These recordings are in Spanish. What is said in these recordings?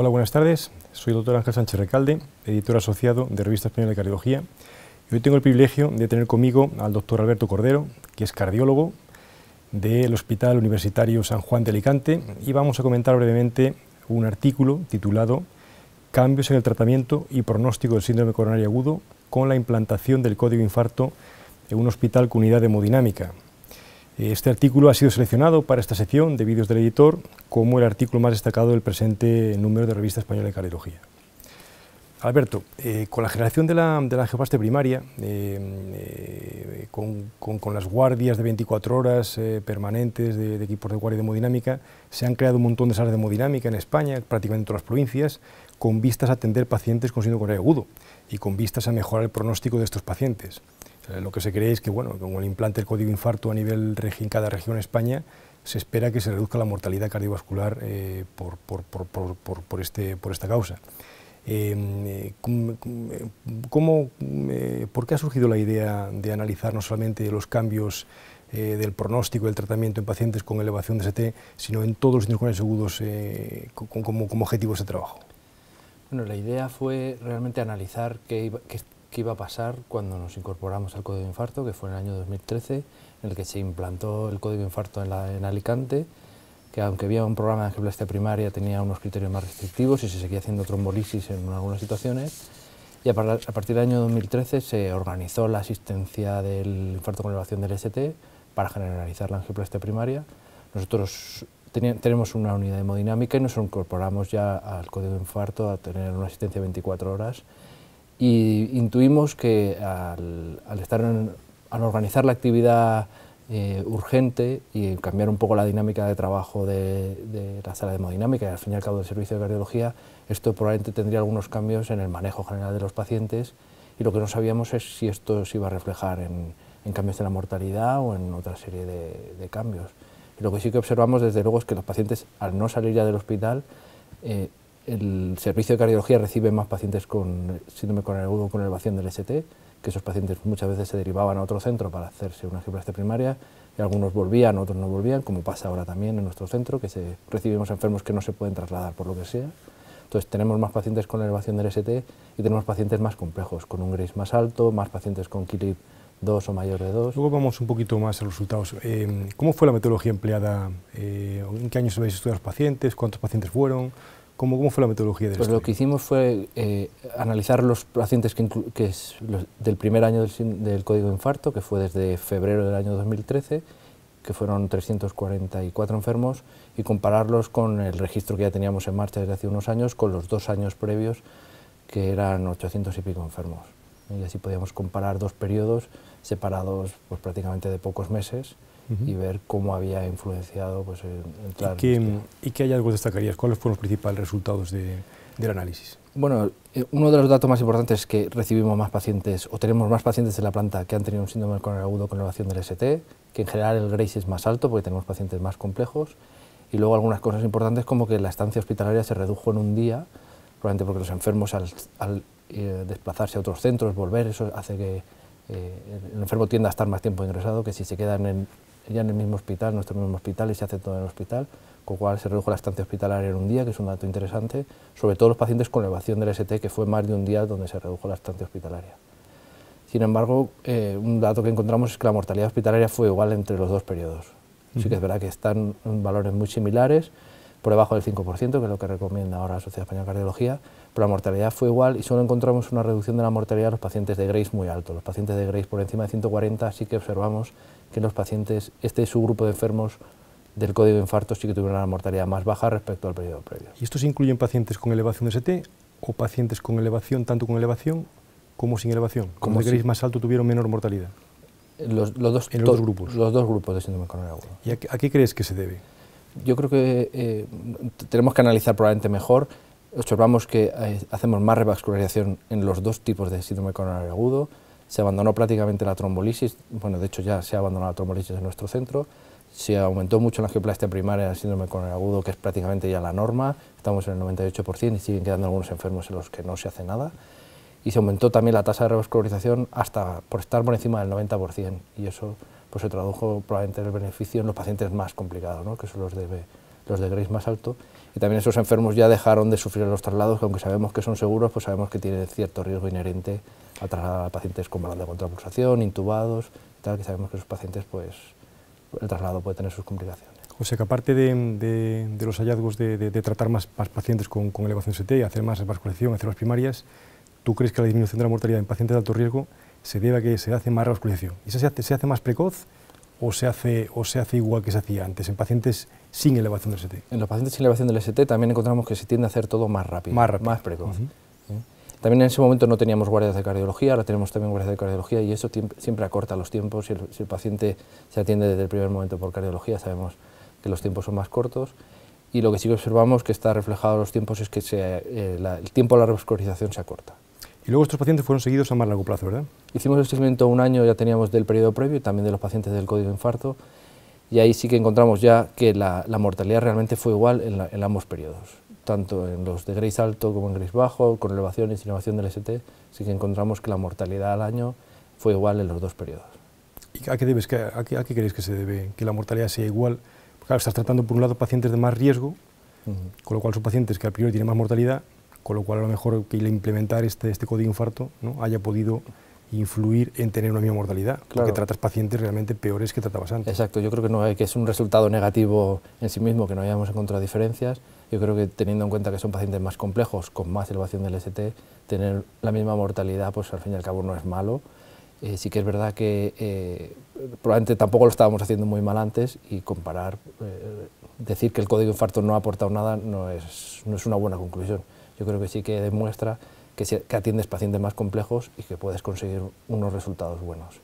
Hola, buenas tardes. Soy el doctor Ángel Sánchez Recalde, editor asociado de Revista Española de Cardiología. hoy tengo el privilegio de tener conmigo al doctor Alberto Cordero, que es cardiólogo del Hospital Universitario San Juan de Alicante, y vamos a comentar brevemente un artículo titulado Cambios en el tratamiento y pronóstico del síndrome coronario agudo con la implantación del código infarto en un hospital con unidad hemodinámica, este artículo ha sido seleccionado para esta sección de vídeos del editor como el artículo más destacado del presente número de Revista Española de Cardiología. Alberto, eh, con la generación de la, geopaste primaria, eh, eh, con, las guardias de 24 horas permanentes de, equipos de guardia de hemodinámica, se han creado un montón de salas de hemodinámica en España, prácticamente en todas las provincias, con vistas a atender pacientes con síndrome agudo y con vistas a mejorar el pronóstico de estos pacientes. Eh, lo que se cree es que, bueno, con el implante del código infarto a nivel en cada región de España, se espera que se reduzca la mortalidad cardiovascular eh, por, por, por, por, este, por esta causa. Em, eh, ¿cómo, ¿Por qué ha surgido la idea de analizar no solamente los cambios del pronóstico y tratamiento en pacientes con elevación de ST, sino en todos los intercambios seguros como, como objetivo de ese trabajo? Bueno, la idea fue realmente analizar que... qué, qué iba a pasar cuando nos incorporamos al Código de Infarto, que fue en el año 2013, en el que se implantó el Código de Infarto en, Alicante, que aunque había un programa de angioplastia este primaria tenía unos criterios más restrictivos y se seguía haciendo trombolisis en algunas situaciones, y a, partir del año 2013 se organizó la asistencia del infarto con elevación del ST para generalizar la angioplastia este primaria. Nosotros tenemos una unidad hemodinámica y nos incorporamos ya al código de infarto a tener una asistencia 24 horas y intuimos que al, estar al organizar la actividad eh, urgente y cambiar un poco la dinámica de trabajo de, la sala de hemodinámica y al fin y al cabo del servicio de cardiología, esto probablemente tendría algunos cambios en el manejo general de los pacientes y lo que no sabíamos es si esto se iba a reflejar en, cambios de la mortalidad o en otra serie de, cambios. lo que sí que observamos desde luego es que los pacientes al no salir ya del hospital eh, el servicio de cardiología recibe más pacientes con síndrome coronario con elevación del ST, que esos pacientes muchas veces se derivaban a otro centro para hacerse una angioplastia primaria, y algunos volvían, otros no volvían, como pasa ahora también en nuestro centro, que se, recibimos enfermos que no se pueden trasladar por lo que sea. Entonces tenemos más pacientes con elevación del ST y tenemos pacientes más complejos, con un gris más alto, más pacientes con KILIP 2 o mayor de 2. Luego vamos un poquito más a los resultados. Eh, ¿Cómo fue la metodología empleada? Eh, ¿En qué años habéis estudiado los pacientes? ¿Cuántos pacientes fueron? ¿Cómo, fue la metodología del Pues lo que hicimos fue eh, analizar los pacientes que, del primer año del, código de infarto, que fue desde febrero del año 2013, que fueron 344 enfermos, y compararlos con el registro que ya teníamos en marcha desde hace unos años, con los dos años previos, que eran 800 y pico enfermos. Y así podíamos comparar dos periodos separados pues, prácticamente de pocos meses y ver cómo había influenciado pues, entrar. ¿Y qué, hay algo que destacarías? ¿Cuáles fueron los principales resultados del análisis? Bueno, eh, uno de los datos más importantes es que recibimos más pacientes o tenemos más pacientes en la planta que han tenido un síndrome coronario agudo con elevación del ST, que en general el GRACE es más alto porque tenemos pacientes más complejos y luego algunas cosas importantes como que la estancia hospitalaria se redujo en un día, probablemente porque los enfermos al, eh, desplazarse a otros centros, volver, eso hace que eh, el enfermo tienda a estar más tiempo ingresado que si se quedan en, ya en el mismo hospital, nuestro mismo hospital, y se hace todo en el hospital, con lo cual se redujo la estancia hospitalaria en un día, que es un dato interesante, sobre todo los pacientes con elevación del ST, que fue más de un día donde se redujo la estancia hospitalaria. Sin embargo, eh, un dato que encontramos es que la mortalidad hospitalaria fue igual entre los dos periodos. Así que es verdad que están en valores muy similares, por debajo del 5%, que es lo que recomienda ahora la Sociedad Española de Cardiología, la mortalidad fue igual y solo encontramos una reducción de la mortalidad en los pacientes de Grace muy alto. Los pacientes de Grace por encima de 140 sí que observamos que los pacientes, este subgrupo de enfermos del código de infarto sí que tuvieron una mortalidad más baja respecto al periodo previo. ¿Y estos incluyen pacientes con elevación de ST o pacientes con elevación, tanto con elevación como sin elevación? Como de Grace más alto tuvieron menor mortalidad. Los, dos, en los dos grupos. Los dos grupos de síndrome coronario agudo. ¿Y a, qué crees que se debe? Yo creo que eh, tenemos que analizar probablemente mejor observamos que eh, hacemos más revascularización en los dos tipos de síndrome coronario agudo, se abandonó prácticamente la trombolisis, bueno, de hecho ya se ha abandonado la trombolisis en nuestro centro, se aumentó mucho la angioplastia primaria en el síndrome coronario agudo, que es prácticamente ya la norma, estamos en el 98% y siguen quedando algunos enfermos en los que no se hace nada, y se aumentó también la tasa de revascularización hasta por estar por encima del 90%, y eso pues se tradujo probablemente en el beneficio en los pacientes más complicados, ¿no? que son los de los de Grace más alto, y también esos enfermos ya dejaron de sufrir los traslados, que aunque sabemos que son seguros, pues sabemos que tiene cierto riesgo inherente a trasladar a pacientes con balón de contrapulsación, intubados, tal, que sabemos que esos pacientes, pues el traslado puede tener sus complicaciones. José, que aparte de, los hallazgos de, tratar más, pacientes con, con elevación CT, hacer más vascularización, hacer más primarias, ¿tú crees que la disminución de la mortalidad en pacientes de alto riesgo se debe a que se hace más vasculación? ¿Y eso se hace, se hace más precoz? o se, hace, o se hace igual que se hacía antes en pacientes sin elevación del ST? En los pacientes sin elevación del ST también encontramos que se tiende a hacer todo más rápido, más, precoz. También en ese momento no teníamos guardias de cardiología, ahora tenemos también guardias de cardiología y eso siempre acorta los tiempos. Si el, paciente se atiende desde el primer momento por cardiología, sabemos que los tiempos son más cortos y lo que sí que observamos que está reflejado en los tiempos es que eh, el tiempo de la revascularización se acorta. Y luego estos pacientes fueron seguidos a más largo plazo, ¿verdad? Hicimos el seguimiento un año, ya teníamos del periodo previo también de los pacientes del código de infarto, y ahí sí que encontramos ya que la, mortalidad realmente fue igual en, ambos periodos, tanto en los de gris alto como en gris bajo, con elevación y sin elevación del ST, sí que encontramos que la mortalidad al año fue igual en los dos periodos. ¿Y a qué, debes, a a que se debe que la mortalidad sea igual? Porque claro, estás tratando por un lado pacientes de más riesgo, con lo cual son pacientes que al principio tienen más mortalidad, con lo cual a lo mejor que implementar este, este código infarto ¿no? haya podido influir en tener una misma mortalidad, porque tratas pacientes realmente peores que tratabas antes. Exacto, yo creo que no hay, que es un resultado negativo en sí mismo, que no hayamos encontrado diferencias. Yo creo que teniendo en cuenta que son pacientes más complejos, con más elevación del ST, tener la misma mortalidad, pues al fin y al cabo no es malo. Eh, sí que es verdad que eh, probablemente tampoco lo estábamos haciendo muy mal antes y comparar, eh, decir que el código infarto no ha aportado nada no no es una buena conclusión yo creo que sí que demuestra que, atiendes pacientes más complejos y que puedes conseguir unos resultados buenos.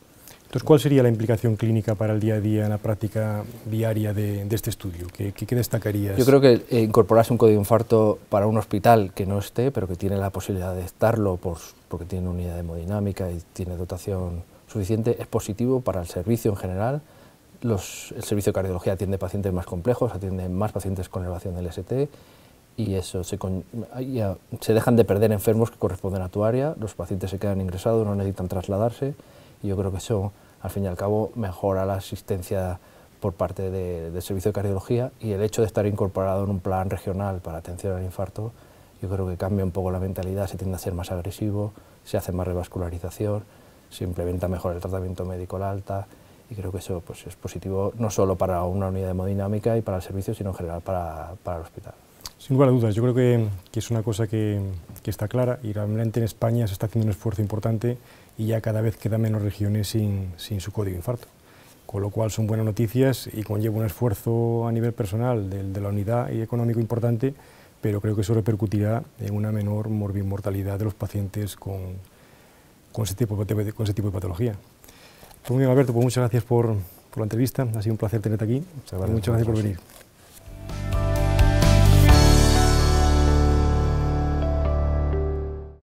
Entonces, ¿cuál sería la implicación clínica para el día a día, en la práctica diaria de, este estudio? ¿Qué, ¿Qué, destacarías? Yo creo que eh, incorporarse un código de infarto para un hospital que no esté, pero que tiene la posibilidad de estarlo por, porque tiene unidad hemodinámica y tiene dotación suficiente, es positivo para el servicio en general. el servicio de cardiología atiende pacientes más complejos, atiende más pacientes con elevación del ST y eso, se, se dejan de perder enfermos que corresponden a tu área, los pacientes se quedan ingresados, no necesitan trasladarse y yo creo que eso, al fin y al cabo, mejora la asistencia por parte del servicio de cardiología y el hecho de estar incorporado en un plan regional para atención al infarto, yo creo que cambia un poco la mentalidad, se tiende a ser más agresivo, se hace más revascularización, se implementa mejor el tratamiento médico al alta y creo que eso pues, es positivo no solo para una unidad hemodinámica y para el servicio, sino en general para el hospital. Sin lugar a dudas, yo creo que, es una cosa que, está clara y realmente en España se está haciendo un esfuerzo importante y ya cada vez quedan menos regiones sin, su código infarto. Con lo cual son buenas noticias y conlleva un esfuerzo a nivel personal de, la unidad y económico importante, pero creo que eso repercutirá en una menor mortalidad de los pacientes con, ese, tipo, de, con ese tipo de patología. Pues muy bien, Alberto, pues muchas gracias por, la entrevista, ha sido un placer tenerte aquí. muchas gracias por venir.